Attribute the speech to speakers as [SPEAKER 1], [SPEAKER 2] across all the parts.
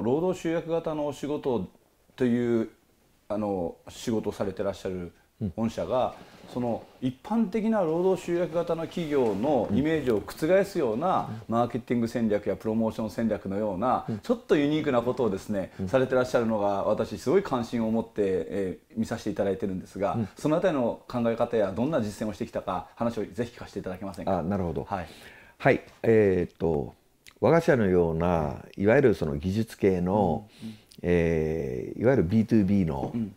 [SPEAKER 1] 労働集約型のお仕事というあの仕事をされてらっしゃる御社が、うん、その一般的な労働集約型の企業のイメージを覆すような、マーケティング戦略やプロモーション戦略のような、ちょっとユニークなことをですね、されてらっしゃるのが私すごい関心を持って、えー、見させていただいてるんですが、その辺りの考え方やどんな実践をしてきたか話をぜひ聞かせていただけませんか。なるほど、はい、
[SPEAKER 2] はい、えー、っと我が社のようないわゆるその技術系の、うん、えー、いわゆる B2B の、うん、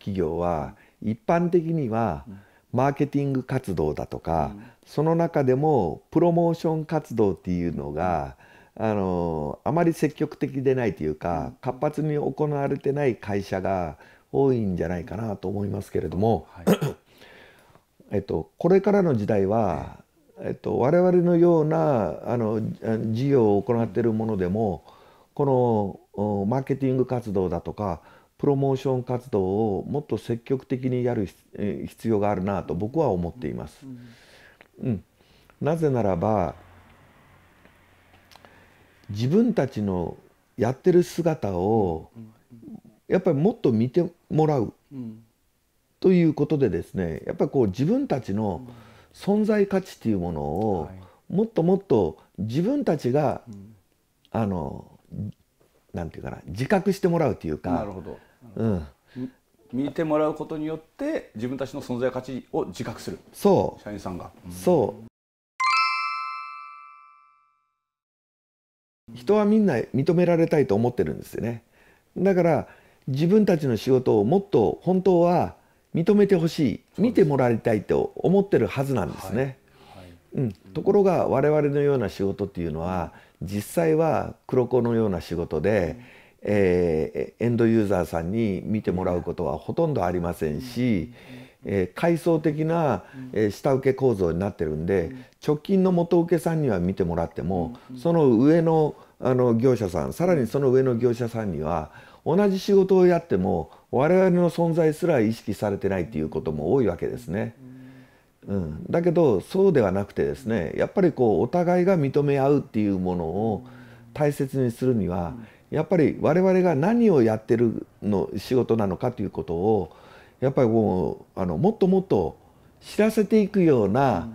[SPEAKER 2] 企業は一般的にはマーケティング活動だとか、うん、その中でもプロモーション活動っていうのがあのあまり積極的でないというか活発に行われてない会社が多いんじゃないかなと思いますけれども、はい、えっと、これからの時代は、えっと、我々のようなあの事業を行っているものでもこのマーケティング活動だとかプロモーション活動をもっと積極的にやる必要があるなと僕は思っています。うん、なぜならば自分たちのやってる姿をやっぱりもっと見てもらうということでですねやっぱりこう自分たちの、うん存在価値っていうものをもっともっと自分たちが、あのなんていうかな自覚してもらうというかなるほど、うん、
[SPEAKER 1] 見てもらうことによって自分たちの存在価値を自覚するそう社員さんが、
[SPEAKER 2] うん、そう人はみんな認められたいと思ってるんですよねだから自分たちの仕事をもっと本当は認めてほしい見てもらいたいと思ってるはずなんですね。うん、ところが我々のような仕事っていうのは実際は黒子のような仕事で、えー、エンドユーザーさんに見てもらうことはほとんどありませんし、えー、階層的な、え下請け構造になってるんで、直近の元請けさんには見てもらっても、その上の、んあの業者さんさらにその上の業者さんには同じ仕事をやっても我々の存在すら意識されてないっていうことも多いわけですね。うん、だけどそうではなくてですねやっぱりこうお互いが認め合うっていうものを大切にするにはやっぱり我々が何をやってるの仕事なのかということをやっぱりこうあのもっともっと知らせていくような、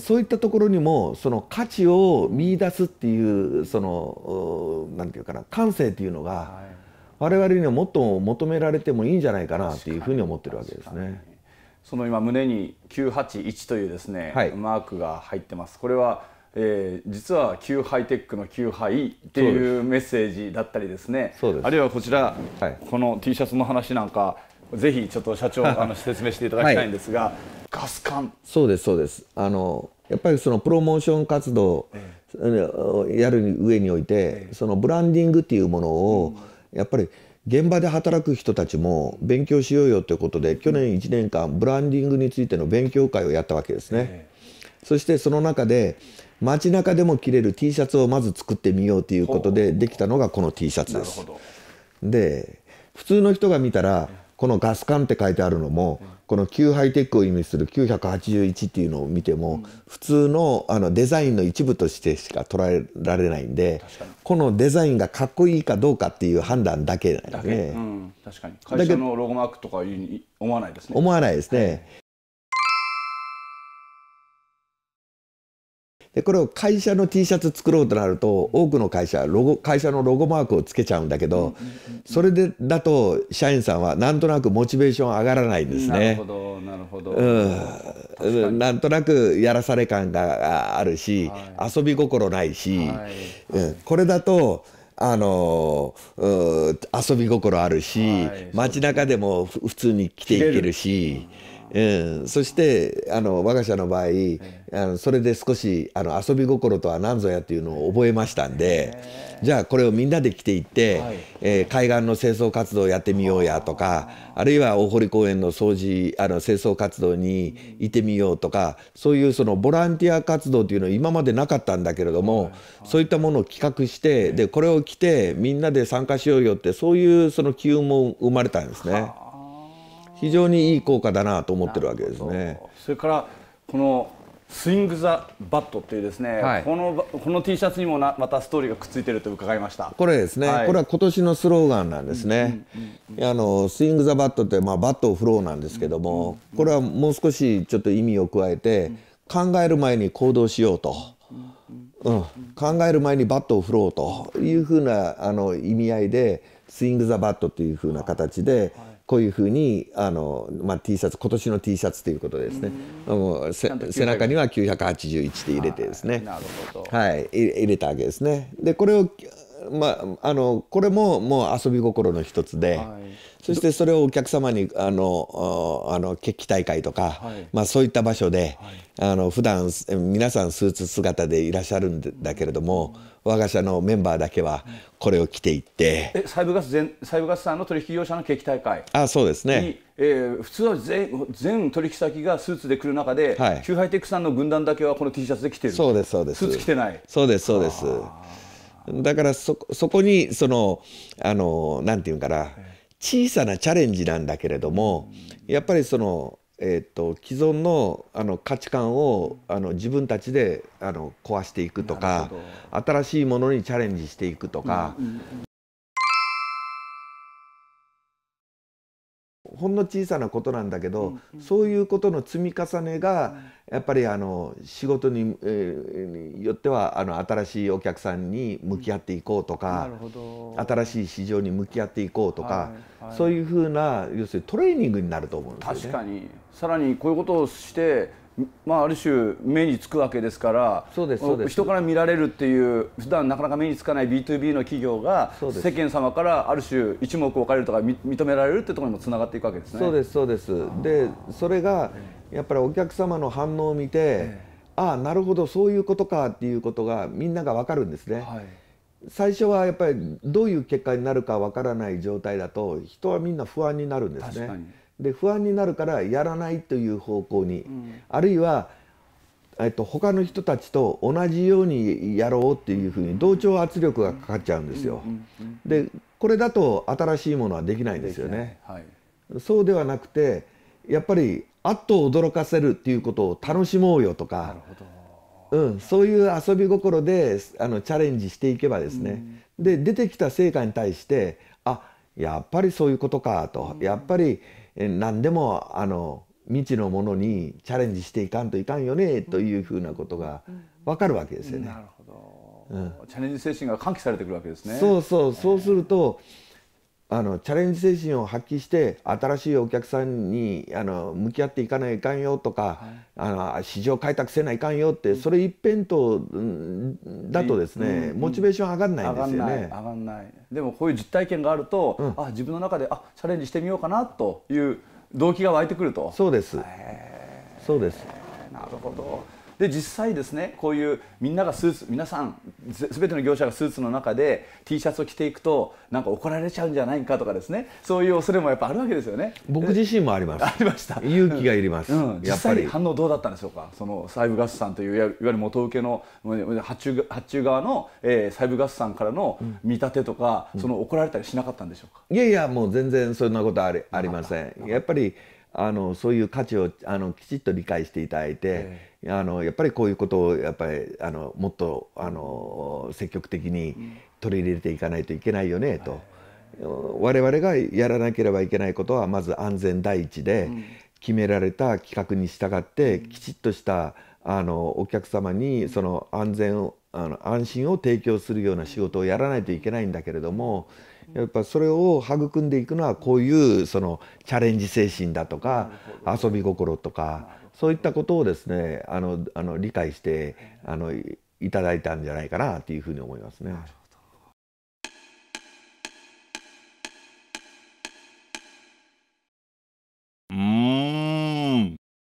[SPEAKER 2] そういったところにもその価値を見出すっていうその何て言うかな感性っていうのが我々にはもっと求められてもいいんじゃないかなっていうふうに思ってるわけですね。
[SPEAKER 1] その今胸に981というですね、はい、マークが入ってます。これはえー、実は旧ハイテックの旧ハイっていうメッセージだったりですねあるいはこちら、はい、この T シャツの話なんかぜひちょっと社長あの 説明していただきたいんですが、はいスカン
[SPEAKER 2] そうですそうですあのやっぱりそのプロモーション活動、やる上において、そのブランディングっていうものを、やっぱり現場で働く人たちも勉強しようよということで去年1年間ブランディングについての勉強会をやったわけですね。そしてその中で街中でも着れる T シャツをまず作ってみようということでできたのがこの T シャツです。で普通の人が見たらこのガス管って書いてあるのも、この旧ハイテックを意味する981っていうのを見ても、普通のあのデザインの一部としてしか捉えられないんでこのデザインがかっこいいかどうかっていう判断だけなんで、
[SPEAKER 1] 確かに会社のロゴマークとか思わないですね思
[SPEAKER 2] わないですね、でこれを会社の T シャツ作ろうとなると多くの会社ロゴ会社のロゴマークをつけちゃうんだけど、それでだと社員さんはなんとなくモチベーション上がらないですね。なるほどなるほど、うん、なんとなくやらされ感があるし、はい、遊び心ないし、はい、うん、これだとあの遊び心あるし、はい、街中でも普通に来ていけるし。えー、そしてあの我が社の場合、あのそれで少しあの遊び心とは何ぞやっていうのを覚えましたんで、じゃあこれをみんなで来ていって、はい、えー、海岸の清掃活動をやってみようやとかあるいは大堀公園の掃除あの清掃活動に行ってみようとかそういうそのボランティア活動というのは今までなかったんだけれども、はい、そういったものを企画してでこれを着てみんなで参加しようよってそういうその機運も生まれたんですね。非常にいい効果だなと思ってるわけですね。
[SPEAKER 1] それからこのスイング・ザ・バットっていうですね、はい、このこの T シャツにもなまたストーリーがくっついてると伺いましたこ
[SPEAKER 2] れですね、はい、これは今年のスローガンなんですね、あのスイング・ザ・バットって、まあ、バットを振ろうなんですけども、これはもう少しちょっと意味を加えて、考える前に行動しようと。うん、考える前にバットを振ろうというふうなあの意味合いでスイング・ザ・バットというふうな形で、はいこういうふうにあの、まあ、T シャツ今年の T シャツということですねもう背中には981で入れてですねなるほど、はい入れたわけですねでこれをまあ、あのこれももう遊び心の一つで、はい、そしてそれをお客様にあのあの決起大会とか、はい、まあ、そういった場所で、はい、あの普段皆さんスーツ姿でいらっしゃるんだけれども、うん、我が社のメンバーだけはこれを着ていって、
[SPEAKER 1] うん、えサイブガス全サイブガスさんの取引業者の決起大会
[SPEAKER 2] あそうですね
[SPEAKER 1] えー、普通は全全取引先がスーツで来る中で、はい、キューハイテックさんの軍団だけはこの T シャツで着てるそうですそうですスーツ着てない
[SPEAKER 2] そうですそうです。だからそこにそのあのなんていうんかな小さなチャレンジなんだけれどもやっぱりその、えーと既存のあの価値観をあの自分たちであの壊していくとか新しいものにチャレンジしていくとか、ほんの小さなことなんだけど、うんうん、そういうことの積み重ねが、やっぱりあの仕事に、えー、よってはあの新しいお客さんに向き合っていこうとか、うん、新しい市場に向き合っていこうとか、はいはい、そういうふうな要するにトレ
[SPEAKER 1] ーニングになると思うんですよね。確かにさらにこういうことをしてまあ、ある種目につくわけですからそうですそうです人から見られるっていう普段なかなか目につかない B2B の企業が世間様からある種一目置かれるとか認められるってところにもつながっていくわけですね。そうで
[SPEAKER 2] すそうですでそれがやっぱりお客様の反応を見て、えー、ああなるほどそういうことかっていうことがみんなが分かるんですね。はい最初はやっぱりどういう結果になるかわからない状態だと人はみんな不安になるんですね。で不安になるからやらないという方向に、うん、あるいは、えっと他の人たちと同じようにやろうっていうふうに同調圧力がかかっちゃうんですよ。でこれだと新しいものはできないんですよね。はい、そうではなくてやっぱりあっと驚かせるっていうことを楽しもうよとか。うん、そういう遊び心であのチャレンジしていけばですね、うん、で出てきた成果に対してあやっぱりそういうことかと、うん、やっぱり何でもあの未知のものにチャレンジしていかんといかんよねというふうなことが分かるわけですよね。な
[SPEAKER 1] るほど、うん、チャレンジ精神が喚起されてくるわけですね。そう
[SPEAKER 2] そうそうすると、はいあのチャレンジ精神を発揮して新しいお客さんにあの向き合っていかないかんよとか、はい、あの市場開拓せないかんよって、うん、それ一辺倒だとですね、うん、モチベ
[SPEAKER 1] ーション上がんないんですよね。上がんないでもこういう実体験があると、うん、あ自分の中であチャレンジしてみようかなという動機が湧いてくると。そうですそうですなるほどで実際ですねこういうみんながスーツ皆さんすべての業者がスーツの中で T シャツを着ていくとなんか怒られちゃうんじゃないかとかですねそういう恐れもやっぱあるわけですよね僕自身もあります ありました勇気がいります、うん、実際反応どうだったんでしょうかその細部ガスさんといういわゆる元請けの発注発注側の、えー、細部ガスさんからの見立てとか、うん、その怒られたりしなかったんでしょうか、いやいやもう全然そんなことありありませ
[SPEAKER 2] んやっぱりあのそういう価値をあのきちっと理解していただいて、えー、あのやっぱりこういうことをやっぱりあのもっとあの積極的に取り入れていかないといけないよね、うん、と、我々がやらなければいけないことはまず安全第一で、決められた企画に従ってきちっとしたあのお客様にその安全をあの安心を提供するような仕事をやらないといけないんだけれども。うんやっぱそれを育んでいくのはこういうそのチャレンジ精神だとか遊び心とかそういったことをですねあのあの理解してあのいただいたんじゃないかなというふうに思いますね。